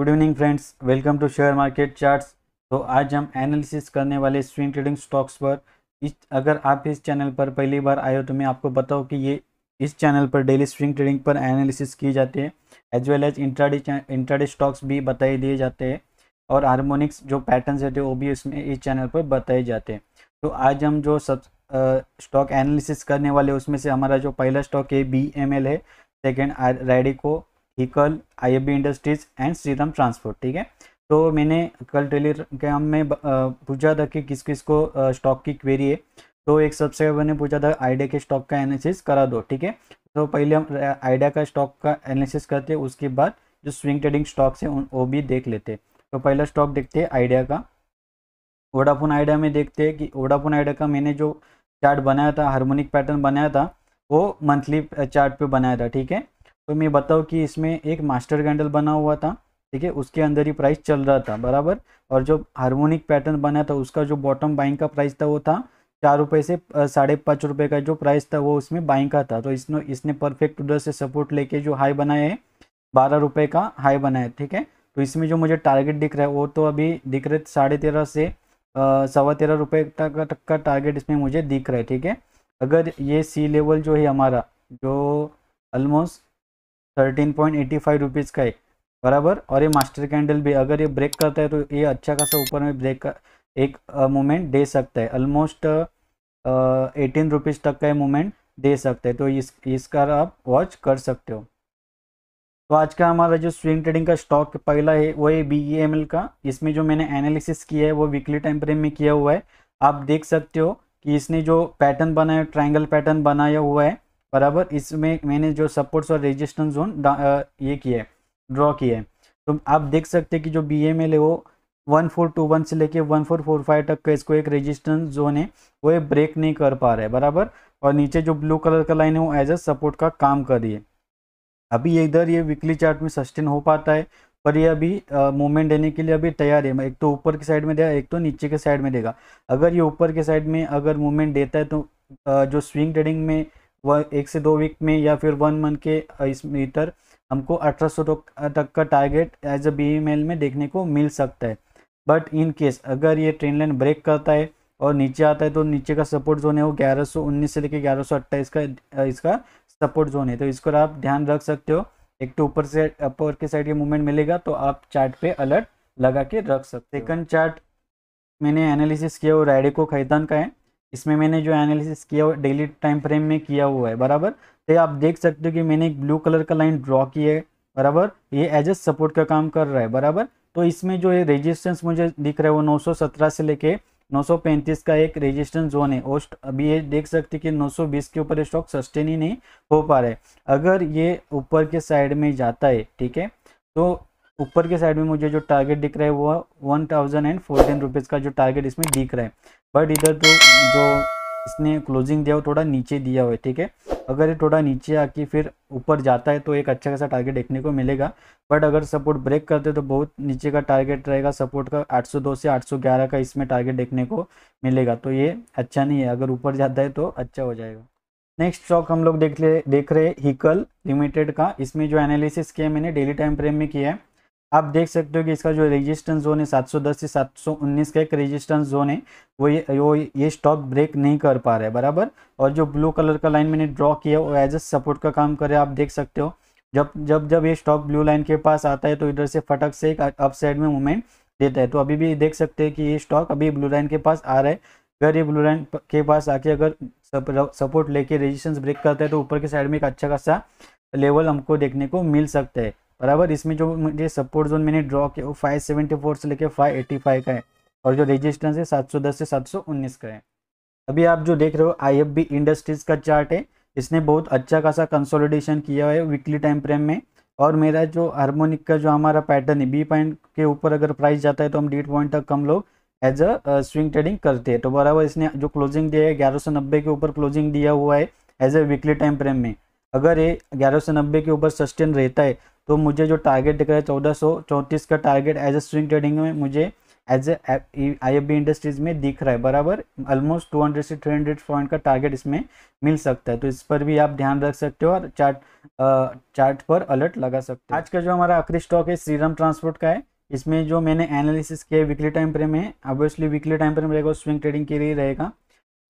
good evening friends welcome to share market charts तो आज हम एनालिसिस करने वाले स्विंग ट्रेडिंग स्टॉक्स पर इस अगर आप इस चैनल पर पहली बार आए हो तो मैं आपको बताऊं कि ये इस चैनल पर डेली स्विंग ट्रेडिंग पर एनालिसिस की जाती है as well as intraday intraday stocks भी बताए दिए जाते हैं और हारमोनिक्स जो पैटर्न रहते हैं वो भी इसमें इस चैनल पर बताए जाते हैं तो आज हम जो सब स्टॉक एनालिसिस करने वाले उसमें से हमारा जो पहला स्टॉक है बी एम एल है second Radico Hikal I industries and Shriram transport ठीक है तो मैंने कल टेलीग्राम में पूछा था कि किस किस को स्टॉक की क्वेरी है तो एक सब्सक्राइबर ने पूछा था आइडिया के स्टॉक का एनालिसिस करा दो ठीक है तो पहले हम आइडिया का स्टॉक का एनालिसिस करते हैं उसके बाद जो स्विंग ट्रेडिंग स्टॉक्स हैं वो भी देख लेते हैं तो पहला स्टॉक देखते हैं आइडिया का वोडाफोन आइडिया में देखते हैं कि वोडाफोन आइडिया का मैंने जो चार्ट बनाया था हारमोनिक पैटर्न बनाया था वो मंथली चार्ट बनाया था ठीक है तो मैं बताओ कि इसमें एक मास्टर कैंडल बना हुआ था ठीक है उसके अंदर ही प्राइस चल रहा था बराबर और जो हार्मोनिक पैटर्न बना था उसका जो बॉटम बाइंग का प्राइस था वो था चार रुपये से साढ़े पाँच रुपये का जो प्राइस था वो उसमें बाइंग का था तो इसने इसने परफेक्ट उधर से सपोर्ट लेके जो हाई बनाया है बारह रुपये का हाई बनाया ठीक है तो इसमें जो मुझे टारगेट दिख रहा है वो तो अभी दिख रहे साढ़े तेरह से सवा तेरह रुपये तक का टारगेट इसमें मुझे दिख रहा है ठीक है अगर ये सी लेवल जो है हमारा जो almost thirteen point eighty five rupees का है बराबर और ये मास्टर कैंडल भी अगर ये ब्रेक करता है तो ये अच्छा खासा ऊपर में ब्रेक का एक मूवमेंट दे सकता है ऑलमोस्ट एटीन रुपीज़ तक का मूवमेंट दे सकता है तो इस इसका आप वॉच कर सकते हो तो आज का हमारा जो स्विंग ट्रेडिंग का स्टॉक पहला है वो है बी एम एल का इसमें जो मैंने एनालिसिस किया है वो वीकली टाइम फ्रेम में किया हुआ है आप देख सकते हो कि इसने जो पैटर्न बनाया ट्रायंगल पैटर्न बनाया हुआ है बराबर इसमें मैंने जो सपोर्ट्स और रेजिस्टेंस जोन ये किया है ड्रॉ किया है तो आप देख सकते हैं कि जो बी एम एल है वो वन फोर टू वन से लेके वन फोर फोर फाइव तक का इसको एक रेजिस्टेंस जोन है वो ये ब्रेक नहीं कर पा रहा है बराबर और नीचे जो ब्लू कलर का लाइन है वो एज अ सपोर्ट का काम कर रही है अभी इधर ये वीकली चार्ट में सस्टेन हो पाता है पर ये अभी मूवमेंट देने के लिए अभी तैयार है एक तो ऊपर के साइड में देगा एक तो नीचे के साइड में देगा अगर ये ऊपर के साइड में अगर मूवमेंट देता है तो आ, जो स्विंग ट्रेडिंग में वन एक से दो वीक में या फिर वन मंथ के इस मीटर हमको अठारह सौ तक का टारगेट एज अ बी में देखने को मिल सकता है बट इन केस अगर ये ट्रेन लाइन ब्रेक करता है और नीचे आता है तो नीचे का सपोर्ट जोन है वो 1119 से लेके 1128 का इसका सपोर्ट जोन है तो इसको आप ध्यान रख सकते हो एक तो ऊपर से अपर के साइड ये मूवमेंट मिलेगा तो आप चार्ट पे अलर्ट लगा के रख सकते सेकंड चार्ट मैंने एनालिसिस किया वो राइडे को खैदान का है इसमें मैंने जो एनालिसिस किया डेली टाइम फ्रेम में किया हुआ है बराबर तो आप देख सकते हो कि मैंने एक ब्लू कलर का लाइन ड्रॉ किया है बराबर ये एज ए सपोर्ट का काम कर रहा है बराबर तो इसमें जो ये रेजिस्टेंस मुझे दिख रहा है वो 917 से लेके 935 का एक रेजिस्टेंस जोन है और अभी ये देख सकते कि 920 के ऊपर स्टॉक सस्टेन ही नहीं हो पा रहा है अगर ये ऊपर के साइड में जाता है ठीक है तो ऊपर के साइड में मुझे जो टारगेट दिख रहा है वो one thousand and fourteen rupees का जो टारगेट इसमें दिख रहा है बट इधर तो जो इसने क्लोजिंग दिया वो थोड़ा नीचे दिया हुआ है ठीक है अगर ये थोड़ा नीचे आके फिर ऊपर जाता है तो एक अच्छा खासा टारगेट देखने को मिलेगा बट अगर सपोर्ट ब्रेक करते तो बहुत नीचे का टारगेट रहेगा सपोर्ट का 802 से 811 का इसमें टारगेट देखने को मिलेगा तो ये अच्छा नहीं है अगर ऊपर जाता है तो अच्छा हो जाएगा नेक्स्ट स्टॉक हम लोग देख ले देख रहे हिकल लिमिटेड का इसमें जो एनालिसिस किया मैंने डेली टाइम फ्रेम में किया है आप देख सकते हो कि इसका जो रेजिस्टेंस जोन है 710 से 719 का एक रेजिस्टेंस जोन है वो ये वो ये स्टॉक ब्रेक नहीं कर पा रहा है बराबर और जो ब्लू कलर का लाइन मैंने ड्रॉ किया वो एज अ सपोर्ट का काम करे आप देख सकते हो जब जब जब ये स्टॉक ब्लू लाइन के पास आता है तो इधर से फटक से एक अप साइड में मूवमेंट देता है तो अभी भी देख सकते हैं कि ये स्टॉक अभी ब्लू लाइन के पास आ रहा है अगर ये ब्लू लाइन के पास आके अगर सपोर्ट लेके रेजिस्टेंस ब्रेक करता है तो ऊपर के साइड में एक अच्छा खासा लेवल हमको देखने को मिल सकता है बराबर इसमें जो मुझे सपोर्ट जोन मैंने ड्रॉ किया वो फाइव सेवेंटी फोर से लेकर फाइव का है और जो रेजिस्टेंस है सात सौ दस से सात सौ उन्नीस का है अभी आप जो देख रहे हो आई एफ बी इंडस्ट्रीज का चार्ट है इसने बहुत अच्छा खासा कंसोलिडेशन किया है वीकली टाइम फ्रेम में और मेरा जो हारमोनिक का जो हमारा पैटर्न है बी पॉइंट के ऊपर अगर प्राइस जाता है तो हम डेढ़ पॉइंट तक कम लोग एज अ स्विंग ट्रेडिंग करते हैं तो बराबर इसने जो क्लोजिंग दिया है ग्यारह सौ नब्बे के ऊपर क्लोजिंग दिया हुआ है as a weekly time frame में अगर ये ग्यारह सौ नब्बे के ऊपर सस्टेन रहता है तो मुझे जो टारगेट दिख रहा है चौदह सौ चौंतीस का target as a swing trading में मुझे as a I F industries में दिख रहा है बराबर ऑलमोस्ट 200 से 300 पॉइंट का टारगेट इसमें मिल सकता है तो इस पर भी आप ध्यान रख सकते हो और चार्ट चार्ट पर अलर्ट लगा सकते हो आज का जो हमारा आखिरी स्टॉक है श्रीराम ट्रांसपोर्ट का है इसमें जो मैंने एनालिसिस किया वीकली टाइम फ्रेम है ऑब्वियसली वीकली टाइम फ्रेम रहेगा स्विंग ट्रेडिंग के लिए रहेगा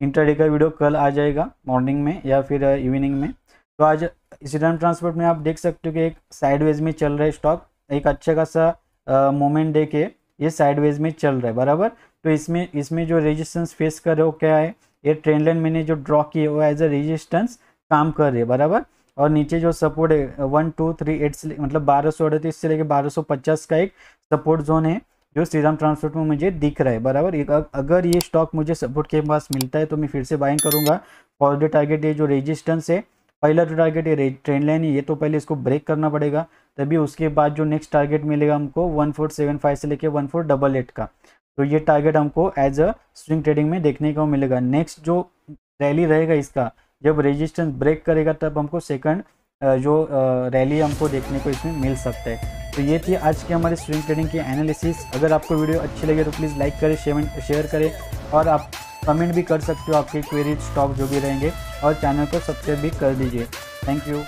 इंटरडे का वीडियो कल आ जाएगा मॉर्निंग में या फिर इवनिंग में तो आज इसी टाइम ट्रांसपोर्ट में आप देख सकते हो कि एक साइडवेज में चल रहा है स्टॉक एक अच्छे खासा मोमेंट दे के ये साइडवेज में चल रहा है बराबर तो इसमें इसमें जो रेजिस्टेंस फेस कर रहे हो क्या है ये ट्रेन लाइन मैंने जो ड्रॉ किया हुआ एज अ रेजिस्टेंस काम कर रही है बराबर और नीचे जो सपोर्ट है वन टू थ्री एट से मतलब बारह सौ अड़तीस से लेकर बारह सौ पचास का एक सपोर्ट जोन है जो श्रीराम ट्रांसपोर्ट में मुझे दिख रहा है बराबर अगर ये स्टॉक मुझे सपोर्ट के पास मिलता है तो मैं फिर से बाइंग करूँगा फॉर टारगेट ये जो रेजिस्टेंस है पहला जो टारगेट ये ट्रेन लाइन है ये तो पहले इसको ब्रेक करना पड़ेगा तभी उसके बाद जो नेक्स्ट टारगेट मिलेगा हमको वन फोर सेवन फाइव से लेके वन फोर डबल एट का तो ये टारगेट हमको एज अ स्विंग ट्रेडिंग में देखने को मिलेगा नेक्स्ट जो रैली रहेगा इसका जब रेजिस्टेंस ब्रेक करेगा तब हमको सेकंड जो रैली हमको देखने को इसमें मिल सकता है तो ये थी आज की हमारे स्विंग ट्रेडिंग की एनालिसिस अगर आपको वीडियो अच्छी लगे तो प्लीज़ लाइक करें शेयर करें और आप कमेंट भी कर सकते हो आपके क्वेरीज स्टॉक जो भी रहेंगे और चैनल को सब्सक्राइब भी कर दीजिए थैंक यू